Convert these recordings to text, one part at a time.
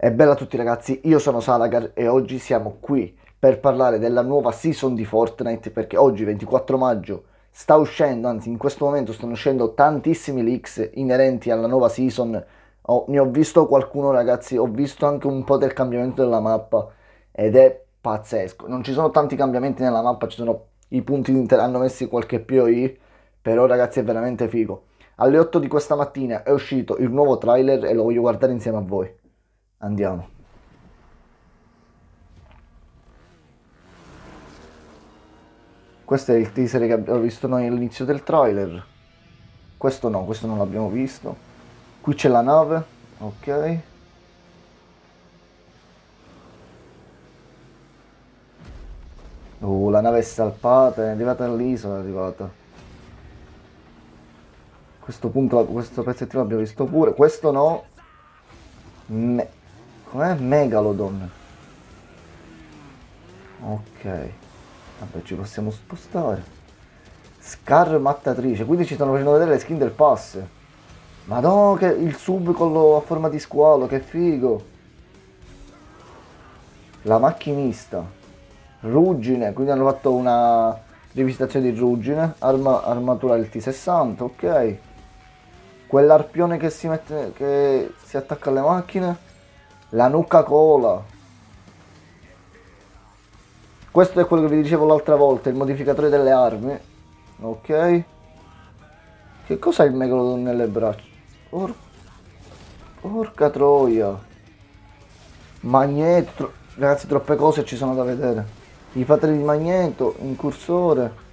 E bella a tutti ragazzi, io sono Salagar e oggi siamo qui per parlare della nuova season di Fortnite perché oggi 24 maggio sta uscendo, anzi in questo momento stanno uscendo tantissimi leaks inerenti alla nuova season. Oh, ne ho visto qualcuno ragazzi, ho visto anche un po' del cambiamento della mappa ed è pazzesco. Non ci sono tanti cambiamenti nella mappa, ci sono i punti di inter- hanno messi qualche POI, però ragazzi è veramente figo. Alle 8 di questa mattina è uscito il nuovo trailer e lo voglio guardare insieme a voi. Andiamo. Questo è il teaser che abbiamo visto noi all'inizio del trailer. Questo no, questo non l'abbiamo visto. Qui c'è la nave, ok. Oh, la nave è salpata, è arrivata all'isola, è arrivata. Questo punto, questo pezzettino l'abbiamo visto pure. Questo no. Ne Com'è? Ecco, eh, Megalodon. Ok. Vabbè, ci possiamo spostare. Scar mattatrice. Quindi ci stanno facendo vedere le skin del pass. Madonna, che il sub con lo, a forma di squalo, che figo. La macchinista. Ruggine, quindi hanno fatto una rivisitazione di ruggine. Arma, armatura del T60, ok. Quell'arpione che si mette, che si attacca alle macchine. La nuca cola. Questo è quello che vi dicevo l'altra volta, il modificatore delle armi. Ok. Che cos'è il megalodon nelle braccia? Or Porca troia. Magneto. Ragazzi, troppe cose ci sono da vedere. I fatri di magneto, un cursore.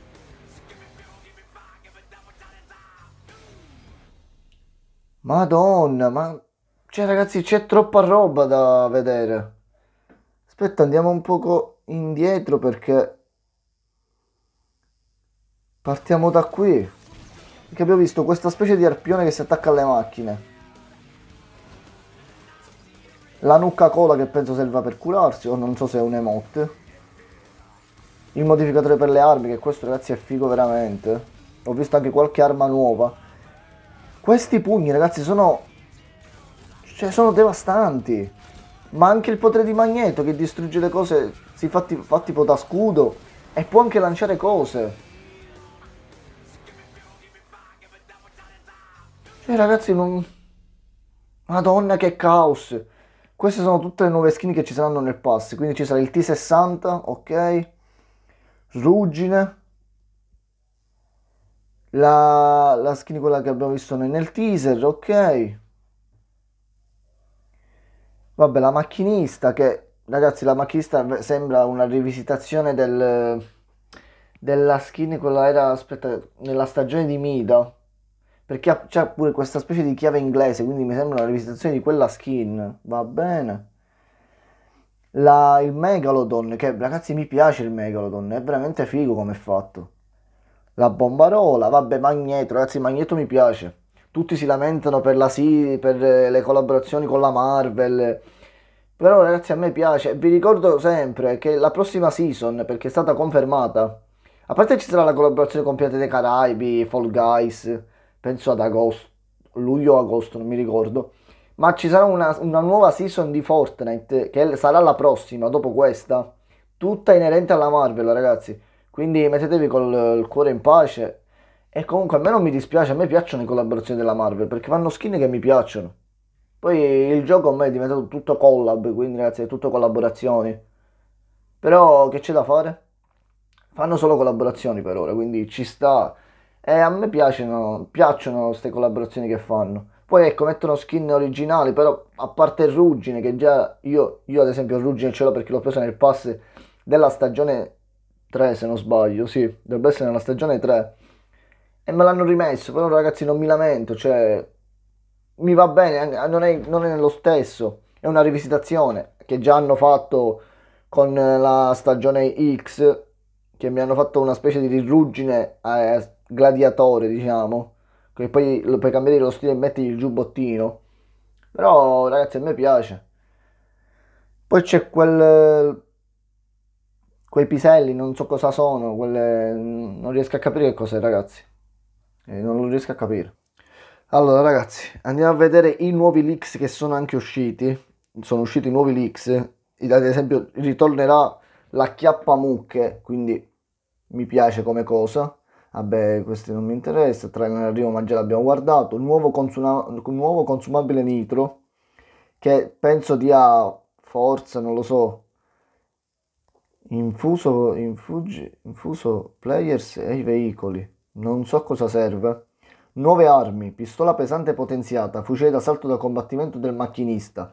Madonna, ma cioè ragazzi c'è troppa roba da vedere. Aspetta andiamo un poco indietro perché partiamo da qui. Perché abbiamo visto questa specie di arpione che si attacca alle macchine. La nucca cola che penso serva per curarsi o non so se è un emote. Il modificatore per le armi che questo ragazzi è figo veramente. Ho visto anche qualche arma nuova. Questi pugni ragazzi sono cioè sono devastanti. Ma anche il potere di Magneto che distrugge le cose, si fa, fa tipo da scudo e può anche lanciare cose. Cioè ragazzi non... Madonna che caos! Queste sono tutte le nuove skin che ci saranno nel pass, quindi ci sarà il T60, ok? Ruggine. La, la skin quella che abbiamo visto noi nel teaser, ok? Vabbè, la macchinista che, ragazzi, la macchinista sembra una rivisitazione del, della skin, quella era, aspetta, nella stagione di Mida, perché c'è pure questa specie di chiave inglese, quindi mi sembra una rivisitazione di quella skin, va bene. La, il Megalodon, che ragazzi mi piace il Megalodon, è veramente figo come è fatto. La bombarola, vabbè, Magneto, ragazzi, Magneto mi piace tutti si lamentano per la Siri, per eh, le collaborazioni con la Marvel. Però ragazzi a me piace, vi ricordo sempre che la prossima season, perché è stata confermata, a parte ci sarà la collaborazione con Piate dei Caraibi, Fall Guys, penso ad agosto, luglio o agosto, non mi ricordo, ma ci sarà una, una nuova season di Fortnite, che sarà la prossima, dopo questa, tutta inerente alla Marvel ragazzi. Quindi mettetevi col cuore in pace e comunque a me non mi dispiace, a me piacciono le collaborazioni della Marvel perché fanno skin che mi piacciono. Poi il gioco a me è diventato tutto collab, quindi ragazzi è tutto collaborazioni. Però che c'è da fare? Fanno solo collaborazioni per ora, quindi ci sta. E a me piacciono, piacciono queste collaborazioni che fanno. Poi ecco, mettono skin originali, però a parte il ruggine, che già io, io ad esempio il ruggine ce l'ho perché l'ho preso nel pass della stagione 3, se non sbaglio, sì, dovrebbe essere nella stagione 3 e me l'hanno rimesso, però ragazzi non mi lamento, cioè mi va bene, non è, non è lo stesso, è una rivisitazione che già hanno fatto con eh, la stagione X, che mi hanno fatto una specie di ruggine eh, gladiatore, diciamo, che poi per cambiare lo stile metti il giubbottino, però ragazzi a me piace. Poi c'è quel quei piselli, non so cosa sono, quelle... non riesco a capire che cos'è, ragazzi eh, non lo riesco a capire. Allora ragazzi, andiamo a vedere i nuovi leaks che sono anche usciti. Sono usciti nuovi leaks, ad esempio ritornerà la chiappamucche, quindi mi piace come cosa. Vabbè, questi non mi interessa, tra in arrivo ma già l'abbiamo guardato. Nuovo, consuma- nuovo consumabile nitro, che penso dia forza, non lo so, infuso, infugi, infuso players e i veicoli. Non so cosa serve. Nuove armi, pistola pesante potenziata, fucile d'assalto da combattimento del macchinista,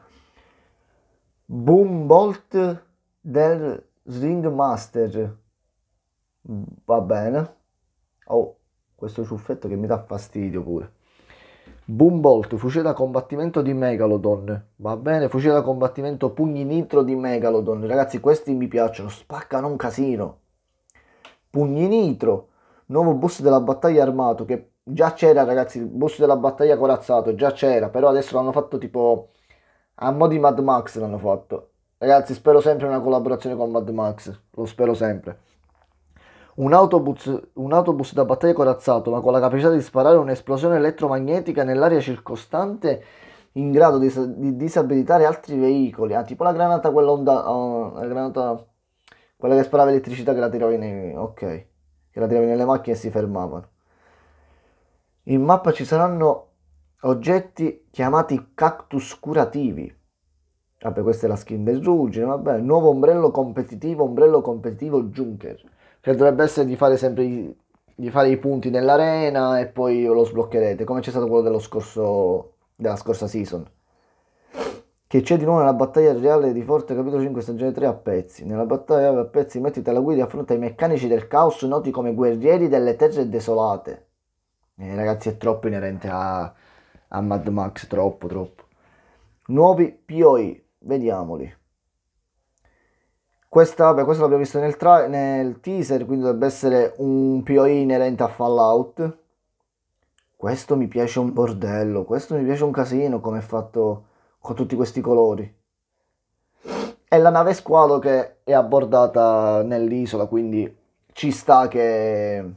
boom bolt del ringmaster. Va bene. Oh, questo ciuffetto che mi dà fastidio pure. Boom bolt, fucile da combattimento di Megalodon. Va bene, fucile da combattimento pugni nitro di Megalodon. Ragazzi, questi mi piacciono, spaccano un casino. Pugni nitro nuovo boss della battaglia armato che già c'era ragazzi, il boss della battaglia corazzato già c'era, però adesso l'hanno fatto tipo a mo' di Mad Max l'hanno fatto. Ragazzi, spero sempre una collaborazione con Mad Max, lo spero sempre. Un autobus, un autobus da battaglia corazzato, ma con la capacità di sparare un'esplosione elettromagnetica nell'area circostante in grado di, di disabilitare altri veicoli. Ah, tipo la granata, quella onda, oh, la granata, quella che sparava elettricità che la tirava in... Ok che la tiravi nelle macchine e si fermavano. In mappa ci saranno oggetti chiamati cactus curativi. Vabbè, questa è la skin del ruggine, vabbè. Nuovo ombrello competitivo, ombrello competitivo Junker. Che dovrebbe essere di fare sempre i, di fare i punti nell'arena e poi lo sbloccherete, come c'è stato quello scorso, della scorsa season che c'è di nuovo nella battaglia reale di Forte capitolo 5 stagione 3 a pezzi. Nella battaglia a pezzi mettiti alla guida e affronta i meccanici del caos noti come guerrieri delle terre desolate. Eh, ragazzi è troppo inerente a, a Mad Max, troppo troppo. Nuovi POI, vediamoli. Questa, vabbè, questo l'abbiamo visto nel, tra- nel teaser, quindi dovrebbe essere un POI inerente a Fallout. Questo mi piace un bordello, questo mi piace un casino come è fatto con tutti questi colori. È la nave squalo che è abbordata nell'isola, quindi ci sta che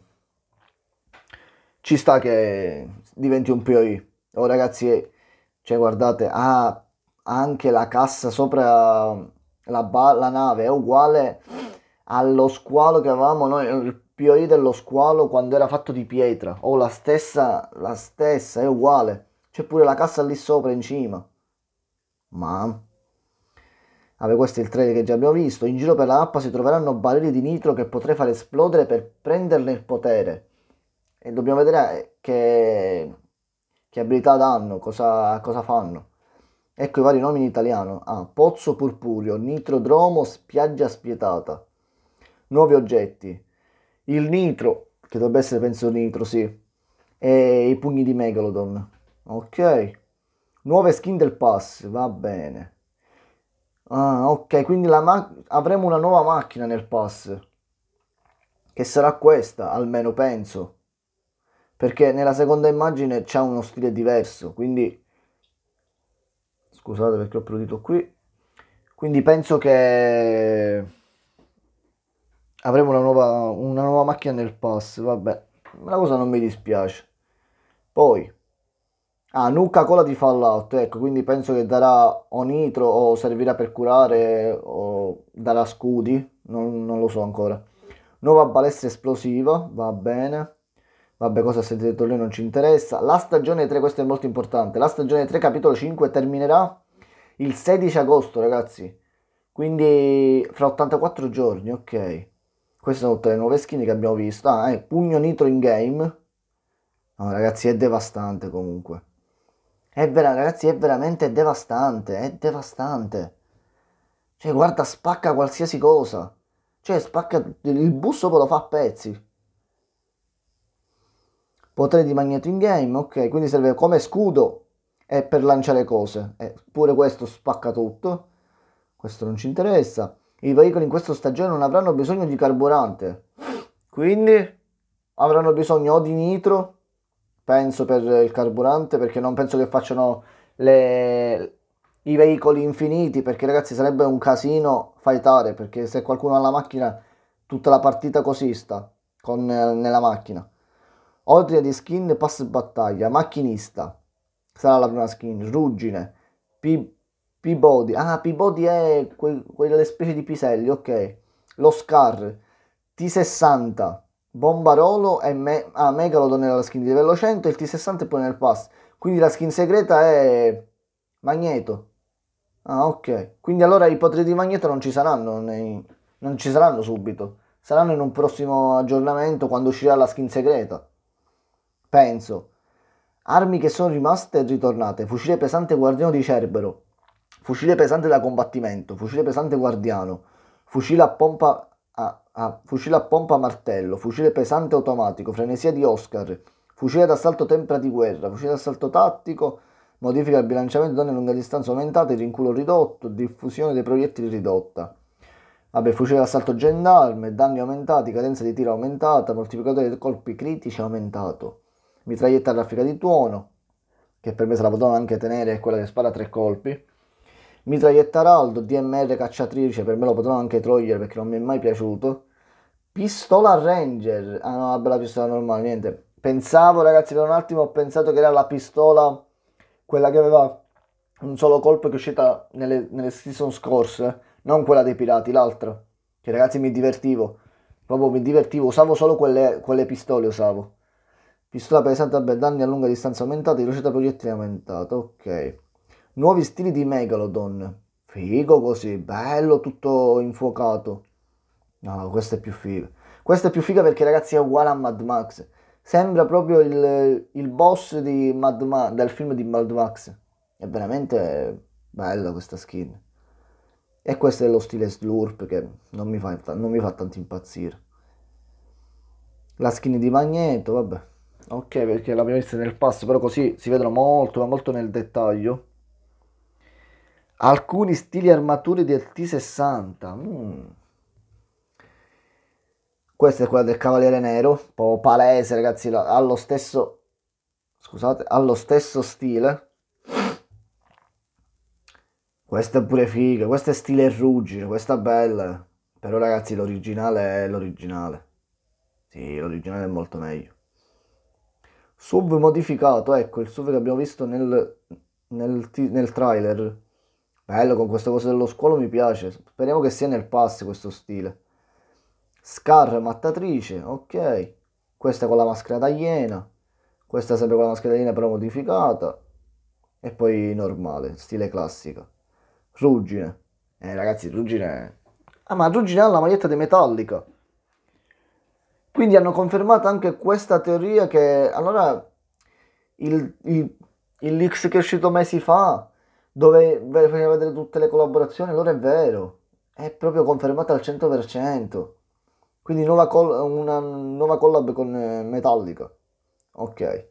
ci sta che diventi un POI. Oh ragazzi, eh, cioè guardate, ha anche la cassa sopra la, ba- la nave è uguale allo squalo che avevamo noi, il POI dello squalo quando era fatto di pietra. Oh, la stessa, la stessa, è uguale. C'è pure la cassa lì sopra in cima ma... Vabbè, questo è il trailer che già abbiamo visto. In giro per la mappa si troveranno barili di nitro che potrei far esplodere per prenderne il potere. E dobbiamo vedere eh, che, che abilità danno, cosa, cosa fanno. Ecco i vari nomi in italiano. Ah, Pozzo Purpureo, Nitrodromo, Spiaggia Spietata. Nuovi oggetti. Il nitro, che dovrebbe essere penso nitro, sì. E i pugni di Megalodon. Ok. Nuove skin del pass, va bene. Ah, ok, quindi avremo una nuova macchina nel pass. Che sarà questa, almeno penso. Perché nella seconda immagine c'è uno stile diverso, quindi... Scusate perché ho prudito qui. Quindi penso che avremo una nuova, una nuova macchina nel pass, vabbè. La cosa non mi dispiace. Poi, Ah, nuca Cola di Fallout, ecco, quindi penso che darà o nitro o servirà per curare o darà scudi, non, non lo so ancora. Nuova balestra esplosiva, va bene. Vabbè, cosa se detto lui non ci interessa. La stagione 3, questo è molto importante. La stagione 3, capitolo 5, terminerà il 16 agosto, ragazzi. Quindi fra 84 giorni, ok. Queste sono tutte le nuove skin che abbiamo visto. Ah, eh, pugno nitro in game. No, ragazzi, è devastante comunque. È vera, ragazzi, è veramente devastante, è devastante. Cioè, guarda, spacca qualsiasi cosa. Cioè, spacca il bus poi lo fa a pezzi. Potere di magneto in game, ok, quindi serve come scudo e per lanciare cose. E eh, pure questo spacca tutto. Questo non ci interessa. I veicoli in questa stagione non avranno bisogno di carburante. Quindi avranno bisogno o di nitro penso per il carburante perché non penso che facciano le, i veicoli infiniti perché ragazzi sarebbe un casino fightare perché se qualcuno ha la macchina tutta la partita così sta con, nella macchina ordine di skin pass battaglia macchinista sarà la prima skin ruggine P- body ah p-body è que- quelle specie di piselli ok lo Scar T60 Bombarolo e Me- ah, Megalodon nella skin di livello 100, e il T60 e poi nel pass. Quindi la skin segreta è Magneto. Ah, ok. Quindi allora i poteri di Magneto non ci saranno, nei... non ci saranno subito. Saranno in un prossimo aggiornamento quando uscirà la skin segreta. Penso. Armi che sono rimaste e ritornate. Fucile pesante guardiano di Cerbero. Fucile pesante da combattimento. Fucile pesante guardiano. Fucile a pompa a, a fucile a pompa martello, fucile pesante automatico, frenesia di Oscar, fucile d'assalto tempra di guerra, fucile d'assalto tattico, modifica il bilanciamento donne a lunga distanza aumentata, rinculo ridotto, diffusione dei proiettili ridotta. Vabbè, fucile d'assalto gendarme, danni aumentati, cadenza di tiro aumentata, moltiplicatore dei colpi critici aumentato, mitraglietta raffica di tuono, che per me se la potevano anche tenere, è quella che spara tre colpi Mitraglietta Araldo, DMR cacciatrice, per me lo potrò anche togliere perché non mi è mai piaciuto. Pistola Ranger, ah no, vabbè la pistola normale, niente. Pensavo ragazzi, per un attimo ho pensato che era la pistola, quella che aveva un solo colpo che è uscita nelle, nelle season scorse, non quella dei pirati, l'altra. Che ragazzi mi divertivo, proprio mi divertivo, usavo solo quelle, quelle pistole, usavo. Pistola pesante, vabbè, danni a lunga distanza aumentata, velocità proiettile aumentata, ok nuovi stili di Megalodon. Figo così, bello, tutto infuocato. No, questa è più figa. Questa è più figa perché ragazzi è uguale a Mad Max. Sembra proprio il, il boss di Mad Ma- del film di Mad Max. È veramente bella questa skin. E questo è lo stile Slurp che non mi fa, non mi fa tanto impazzire. La skin di Magneto, vabbè. Ok, perché l'abbiamo vista nel pass, però così si vedono molto, ma molto nel dettaglio alcuni stili armature del T60. Mm. Questa è quella del Cavaliere Nero, un po' palese ragazzi, lo stesso, scusate, ha lo stesso stile. Questa è pure figa, questa è stile ruggine, questa è bella. Però ragazzi l'originale è l'originale. Sì, l'originale è molto meglio. Sub modificato, ecco il sub che abbiamo visto nel, nel, nel trailer Bello con questa cosa dello squalo mi piace. Speriamo che sia nel pass questo stile. Scar mattatrice, ok. Questa con la maschera da iena. Questa sempre con la maschera da iena però modificata. E poi normale, stile classico. Ruggine. Eh ragazzi, ruggine... Ah ma ruggine ha la maglietta di metallica. Quindi hanno confermato anche questa teoria che... Allora... Il, il, il leaks che è uscito mesi fa dove faceva vedere tutte le collaborazioni, allora è vero, è proprio confermata al 100%. Quindi nuova col- una nuova collab con eh, Metallica. Ok.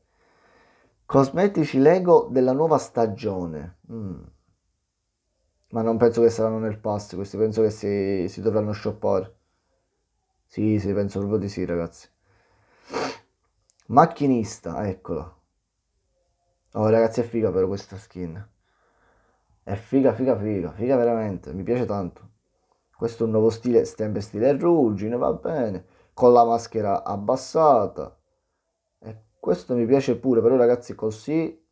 Cosmetici Lego della nuova stagione. Mm. Ma non penso che saranno nel pass, questi penso che si, si dovranno shoppare. Sì, sì, penso proprio di sì, ragazzi. Macchinista, eccola. Oh, ragazzi, è figa però questa skin. È figa, figa, figa, figa veramente, mi piace tanto. Questo è un nuovo stile, stempe stile ruggine, va bene, con la maschera abbassata. E questo mi piace pure, però ragazzi così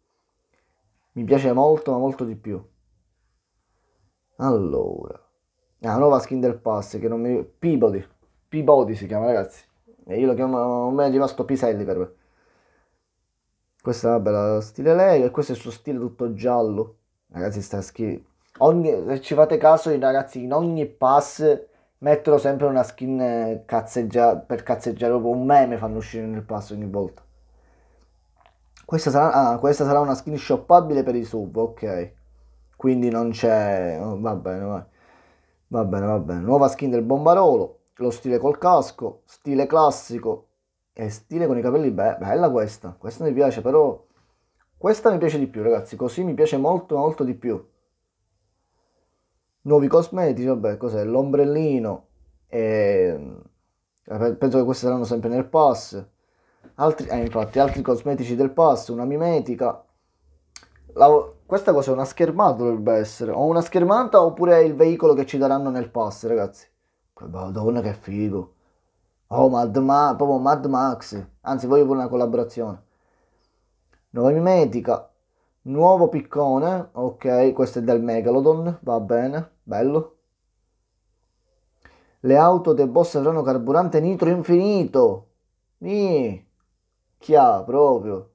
mi piace molto, ma molto di più. Allora, la nuova skin del pass che non mi... Peabody, Peabody si chiama ragazzi. E io lo chiamo, mi è rimasto Piselli per me. Questa è una bella stile lei e questo è il suo stile tutto giallo Ragazzi, sta schifo. Ogni, ci fate caso, i ragazzi in ogni pass mettono sempre una skin eh, cazzeggia, per cazzeggiare, un meme fanno uscire nel pass ogni volta. Questa sarà, ah, questa sarà una skin shoppabile per i sub, ok. Quindi non c'è... Oh, va bene, va. va bene, va bene. Nuova skin del bombarolo, lo stile col casco, stile classico e stile con i capelli, be- bella questa. Questa mi piace, però questa mi piace di più, ragazzi, così mi piace molto, molto di più. Nuovi cosmetici, vabbè, cos'è? L'ombrellino, e... Ehm, penso che questi saranno sempre nel pass. Altri, eh, infatti, altri cosmetici del pass, una mimetica. La... Questa cosa è una schermata dovrebbe essere, o una schermata oppure è il veicolo che ci daranno nel pass, ragazzi. Madonna boh, che figo. Oh, Mad, Ma- Mad Max. Anzi, voglio pure una collaborazione nuova Mimetica, nuovo piccone, ok, questo è del Megalodon, va bene, bello. Le auto del boss avranno carburante nitro infinito. Mi, chia proprio.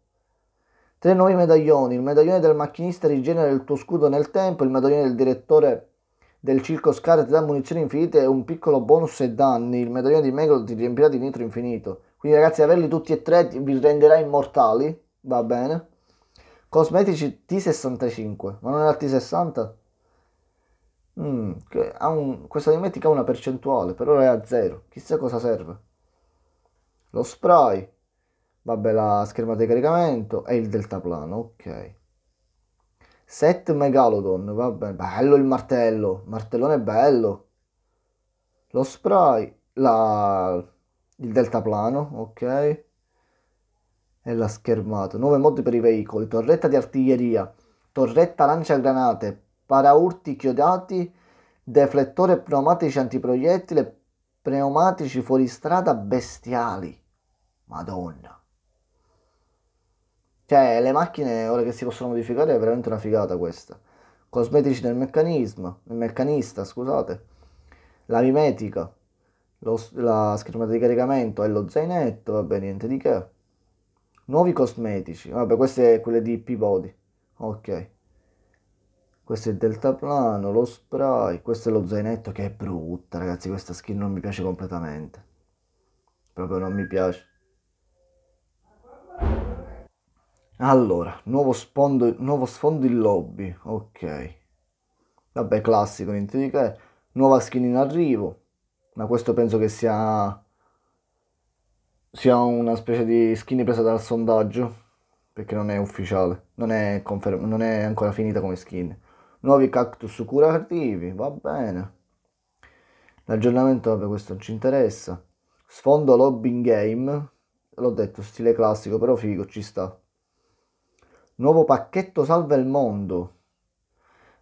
Tre nuovi medaglioni, il medaglione del macchinista rigenera il tuo scudo nel tempo, il medaglione del direttore del circo Scar ti dà munizioni infinite e un piccolo bonus e danni, il medaglione di Megalodon ti riempirà di nitro infinito. Quindi ragazzi averli tutti e tre vi renderà immortali va bene. Cosmetici T65, ma non è era T60? Mm, un, questa dimentica ha una percentuale, per ora è a zero, chissà cosa serve. Lo spray, vabbè la scherma di caricamento e il deltaplano, ok. Set Megalodon, vabbè, bello il martello, martellone bello. Lo spray, la... il deltaplano, ok nella schermata. 9 mod per i veicoli, torretta di artiglieria, torretta lancia granate, paraurti chiodati, deflettore pneumatici antiproiettile, pneumatici fuoristrada bestiali. Madonna. Cioè, le macchine ora che si possono modificare è veramente una figata questa. Cosmetici nel meccanismo, del meccanista, scusate. La mimetica, lo, la schermata di caricamento e lo zainetto, vabbè, niente di che. Nuovi cosmetici. Vabbè, queste sono quelle di Peabody. Ok. Questo è il deltaplano, lo spray, questo è lo zainetto che è brutta, ragazzi, questa skin non mi piace completamente. Proprio non mi piace. Allora, nuovo, spondo, nuovo sfondo in lobby, ok. Vabbè, classico, niente di che. Nuova skin in arrivo, ma questo penso che sia sia una specie di skin presa dal sondaggio, perché non è ufficiale, non è, conferm- non è ancora finita come skin. Nuovi cactus curativi, va bene. L'aggiornamento, vabbè, questo non ci interessa. Sfondo lobby in game, l'ho detto, stile classico, però figo, ci sta. Nuovo pacchetto salva il mondo.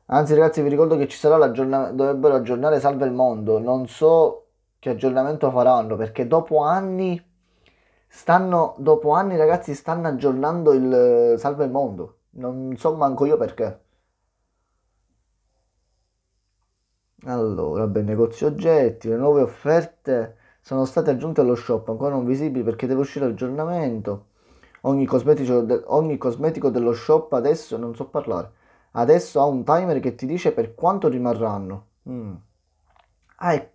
Anzi, ragazzi, vi ricordo che ci sarà l'aggiornamento. Dovrebbero aggiornare Salva il mondo. Non so che aggiornamento faranno perché dopo anni stanno, dopo anni ragazzi, stanno aggiornando il eh, salve il Mondo. Non so manco io perché. Allora, beh, negozi oggetti, le nuove offerte sono state aggiunte allo shop, ancora non visibili perché deve uscire l'aggiornamento. Ogni cosmetico, de- ogni cosmetico dello shop adesso, non so parlare, adesso ha un timer che ti dice per quanto rimarranno. Mm. Ah, è...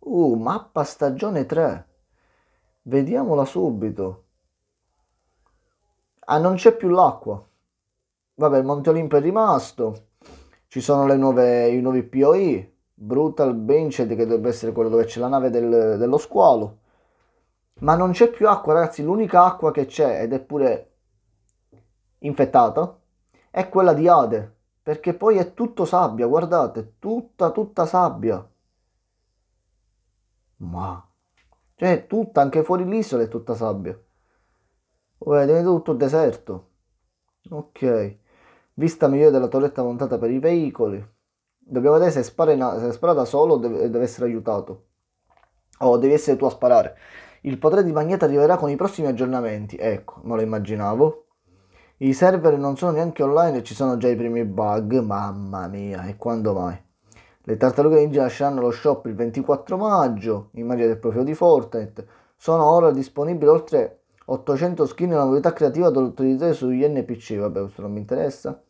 Uh, mappa stagione 3. Vediamola subito. Ah, non c'è più l'acqua. Vabbè, il Monte Olimpo è rimasto. Ci sono le nuove, i nuovi POI. Brutal Benched, che dovrebbe essere quello dove c'è la nave del, dello squalo. Ma non c'è più acqua, ragazzi. L'unica acqua che c'è, ed è pure infettata, è quella di Ade. Perché poi è tutto sabbia, guardate, tutta, tutta sabbia. Ma cioè, tutta, anche fuori l'isola è tutta sabbia. Vabbè, Vedete, tutto deserto. Ok. Vista migliore della torretta montata per i veicoli. Dobbiamo vedere se, spara, in, se spara da solo o deve, deve essere aiutato. O oh, devi essere tu a sparare. Il potere di Magneta arriverà con i prossimi aggiornamenti. Ecco, me lo immaginavo. I server non sono neanche online e ci sono già i primi bug. Mamma mia, e quando mai? Le tartarughe ninja lasceranno lo shop il 24 maggio, immagine del profilo di Fortnite. Sono ora disponibili oltre 800 skin e una novità creativa da utilizzare sugli NPC, vabbè questo non mi interessa.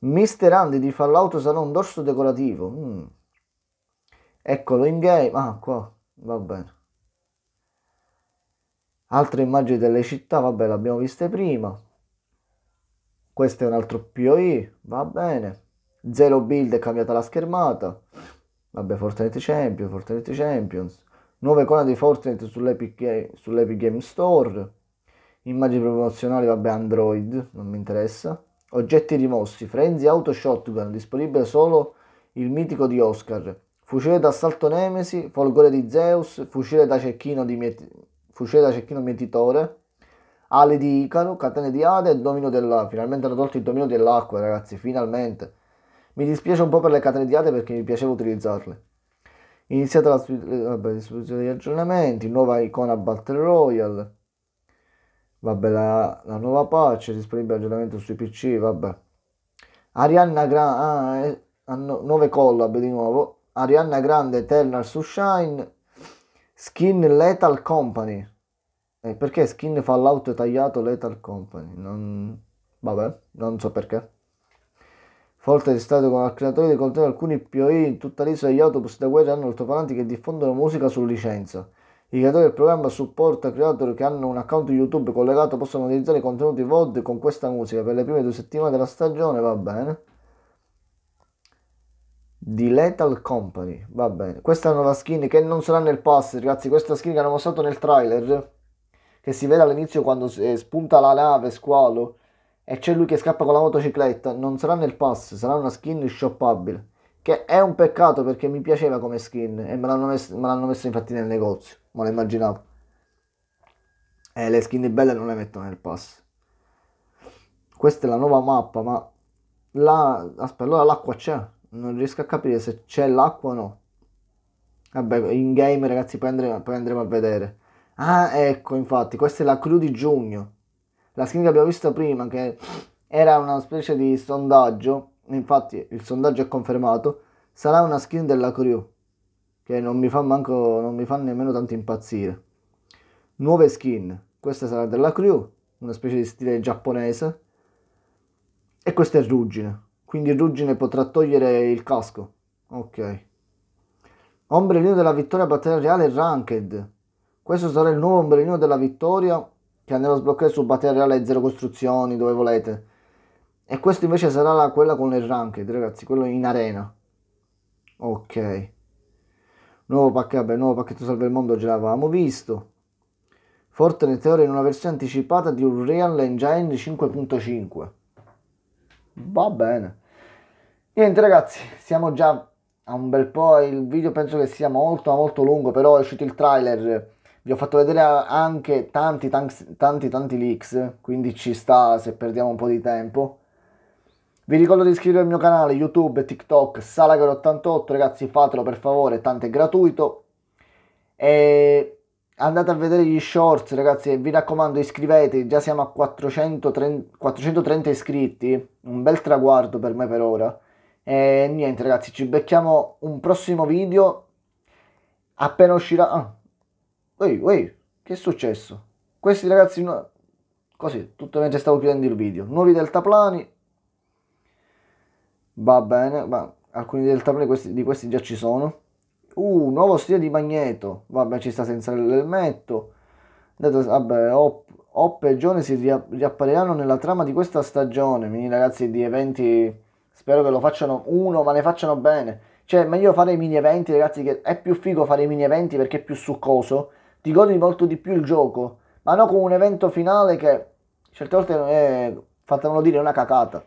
Mister Andy di Fallout sarà un dorso decorativo. Mm. Eccolo in game. Ah, qua. Va bene. Altre immagini delle città, vabbè, le abbiamo viste prima. Questo è un altro POI, va bene. Zero build è cambiata la schermata. Vabbè, Fortnite Champions, Fortnite Champions. Nuove icone di Fortnite sull'Epic, sull'Epic Game Store. Immagini promozionali, vabbè, Android, non mi interessa. Oggetti rimossi, Frenzy Auto Shotgun, disponibile solo il mitico di Oscar. Fucile d'assalto Nemesi, Folgore di Zeus, fucile da cecchino, di miet... fucile da cecchino mietitore. Ali di Icaro, Catene di Ade e Domino dell'Acqua. Finalmente hanno tolto il Domino dell'Acqua, ragazzi, finalmente. Mi dispiace un po' per le catenate perché mi piaceva utilizzarle. Iniziata la eh, vabbè, distribuzione degli aggiornamenti, nuova icona Battle Royale, vabbè, la, la nuova patch, disponibile aggiornamento sui PC, vabbè. Arianna Grande, ah, eh, ah, nuove collab di nuovo, Arianna Grande Eternal Sunshine, skin Lethal Company. Eh, perché skin Fallout tagliato Lethal Company? Non... Vabbè, non so perché. Forte di stato con alternatore di contenuti alcuni POI in tutta l'isola degli autobus da guerra hanno altoparlanti che diffondono musica su licenza. I creatori del programma supporta creatori che hanno un account YouTube collegato possono utilizzare contenuti VOD con questa musica per le prime due settimane della stagione, va bene. Di Lethal Company, va bene. Questa è una nuova skin che non sarà nel pass, ragazzi, questa skin che hanno mostrato nel trailer, che si vede all'inizio quando eh, spunta la nave, squalo, e c'è lui che scappa con la motocicletta, non sarà nel pass, sarà una skin shoppabile. Che è un peccato perché mi piaceva come skin e me l'hanno messo, me l'hanno messo infatti nel negozio, me lo immaginavo. E eh, le skin belle non le mettono nel pass. Questa è la nuova mappa, ma la... aspetta, allora l'acqua c'è. Non riesco a capire se c'è l'acqua o no. Vabbè, in game ragazzi poi andremo, poi andremo a vedere. Ah, ecco, infatti, questa è la crew di giugno la skin che abbiamo visto prima, che era una specie di sondaggio, infatti il sondaggio è confermato, sarà una skin della Crew, che non mi fa, manco, non mi fa nemmeno tanto impazzire. Nuove skin, questa sarà della Crew, una specie di stile giapponese, e questa è Ruggine, quindi Ruggine potrà togliere il casco, ok. Ombrellino della vittoria battaglia reale Ranked, questo sarà il nuovo ombrellino della vittoria che andremo a sbloccare su Battle Reale 0 costruzioni, dove volete. E questa invece sarà la, quella con le ranked, ragazzi, quello in arena. Ok. Nuovo pacchetto, vabbè, nuovo pacchetto salve il mondo, già l'avevamo visto. Fortnite ora in una versione anticipata di Unreal Engine 5.5. Va bene. Niente ragazzi, siamo già a un bel po', il video penso che sia molto molto lungo, però è uscito il trailer vi ho fatto vedere anche tanti, tanti, tanti, tanti leaks, quindi ci sta se perdiamo un po' di tempo. Vi ricordo di iscrivervi al mio canale YouTube, TikTok, salagher 88 ragazzi fatelo per favore, tanto è gratuito. E andate a vedere gli shorts ragazzi e vi raccomando iscrivetevi, già siamo a 430, 430 iscritti, un bel traguardo per me per ora. E niente ragazzi, ci becchiamo un prossimo video appena uscirà... Ah Ehi, ehi, che è successo? Questi ragazzi, no... così, tutto mentre stavo chiudendo il video, nuovi deltaplani, va bene, ma alcuni deltaplani questi, di questi già ci sono. Uh, nuovo stile di magneto, vabbè ci sta senza l'elmetto, vabbè, op, Hop e Johnny si riappariranno nella trama di questa stagione. Quindi, ragazzi, di eventi. Spero che lo facciano uno, ma ne facciano bene. Cioè, meglio fare i mini eventi, ragazzi, che è più figo fare i mini eventi perché è più succoso ti godi molto di più il gioco, ma non con un evento finale che certe volte è, eh, fatemelo dire, è una cacata.